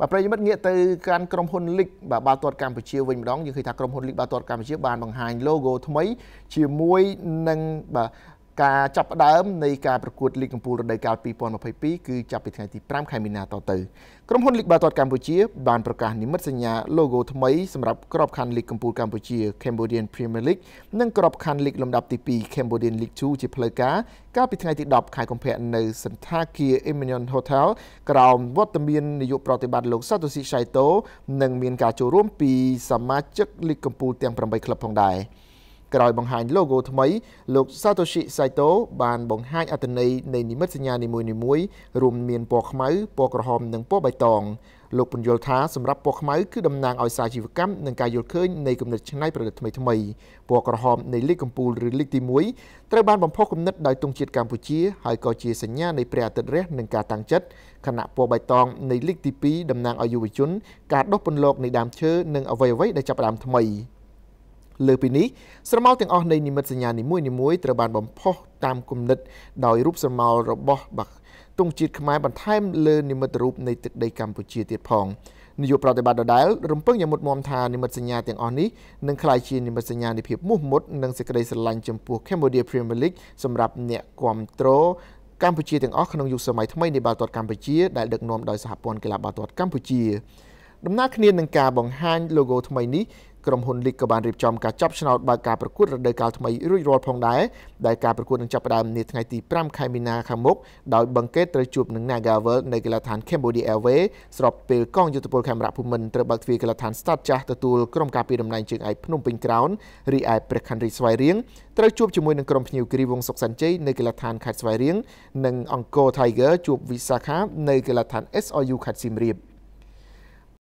បាទប្រិយមិត្តងាកទៅកាន់ក្រុមហ៊ុន Lick បាទបាល់ទាត់កម្ពុជាវិញម្ដងយើងឃើញថាក្រុមហ៊ុន Lick បាល់ទាត់កម្ពុជាបានបង្ហាញ logo ថ្មីជាមួយនឹងបាទការចាប់ផ្ដើមនៃការប្រកួតលីកកំពូលរដូវកាល2022គឺចាប់ពីថ្ងៃទី5ខែមីនាតទៅក្រុមហ៊ុនលីកបាល់ទាត់កម្ពុជាបានប្រកាសនិមិត្តសញ្ញា logo ថ្មីសម្រាប់ក្របខ័ណ្ឌលីកកំពូលកម្ពុជា Cambodian Premier League និងក្របខ័ណ្ឌលីកលំដាប់ទី2 Cambodian League 2ជាផ្លូវការកាលពីថ្ងៃទី10ខែកុម្ភៈនៅសន្តាគារ Eminion Hotel ក្រោមវត្តមាននាយកប្រតិបត្តិលោក Satoshi Saito និងមានការចូលរួមពីសមាជិកលីកកំពូលទាំង8ក្លឹបផងដែរ។ក្រោយបង្ហាញ logo ថ្មី លោក Satoshi Saito បានបង្ហាញអត្ថន័យនៃនិមិត្តសញ្ញានីមួយៗរួមមានពណ៌ខ្មៅពណ៌ក្រហមនិងពណ៌បៃតងលោកពន្យល់ថាសម្រាប់ពណ៌ខ្មៅគឺតំណាងឲ្យសារជីវកម្មនិងការយល់ឃើញនៃគំនិតច្នៃប្រឌិតថ្មីថ្មីពណ៌ក្រហមនៃលីគកំពូលឬលីគទី1ត្រូវបានបំផុសគំនិតដោយទង់ជាតិកម្ពុជាហើយក៏ជាសញ្ញានៃព្រះអាទិត្យរះនិងការតាំងចិត្តខណៈពណ៌បៃតងនៃលីគទី2តំណាងឲ្យយុវជន ការដុះពន្លកនៃដើមឈើនិងអ្វីៗដែលចាប់ផ្ដើមថ្មី។លើពីនេះស្រមោលទាំងអស់នៃនិមិត្តសញ្ញានីមួយៗត្រូវបានបំផុសតាមគំនិតដោយរូបស្រមោលរបស់បាក់ទង់ជាតិខ្មែរបន្ថែមលើនិមិត្តរូបនៃទឹកដីកម្ពុជាទៀតផងនយោបាយប្រតិបត្តិដដែលរំពឹងយ៉ាងមុតមមថានិមិត្តសញ្ញាទាំងអស់នេះនឹងក្លាយជានិមិត្តសញ្ញានៃភាពមោះមុតនិងសេចក្តីស្រឡាញ់ចំពោះ Cambodia Premier League សម្រាប់អ្នកគ្រប់គ្រងកម្ពុជាទាំងអស់ក្នុងយុគសម័យថ្មីនៃបាល់ទាត់កម្ពុជា ដែលដឹកនាំដោយសហព័ន្ធកីឡាបាល់ទាត់កម្ពុជា ដំណើរគ្នានឹងការបង្ហាញ logo ថ្មីនេះក្រុមហ៊ុនលីកក៏បានរៀបចំការចាប់ឆ្នោតបើកការប្រកួតរដូវកាលថ្មីរួចរាល់ផងដែរដែលការប្រកួតនឹងចាប់ផ្ដើមនាថ្ងៃទី5ខែមីនាខាងមុខដោយបឹងកេតត្រូវជួបនឹង Nagavel នៅកីឡដ្ឋាន Cambodia Airways ស្របពេលកងយុទ្ធពលខេមរៈភូមិន្ទត្រូវបើកទ្វារកីឡដ្ឋាន Start ចាស់ទទួលក្រុមការពារតំណែងជើងឯកភ្នំពេញក្រោនរីឯព្រះខណ្ឌរីស្វាយរៀងត្រូវជួបជាមួយនឹងក្រុមភ្ញៀវគិរីវងសុកសាន់ជ័យនៅកីឡដ្ឋានខេត្តស្វាយរៀងនិងអង្គរ Tiger ជួបវិសាខានៅកីឡដ្ឋាន SOU ខេត្តសៀមរាប។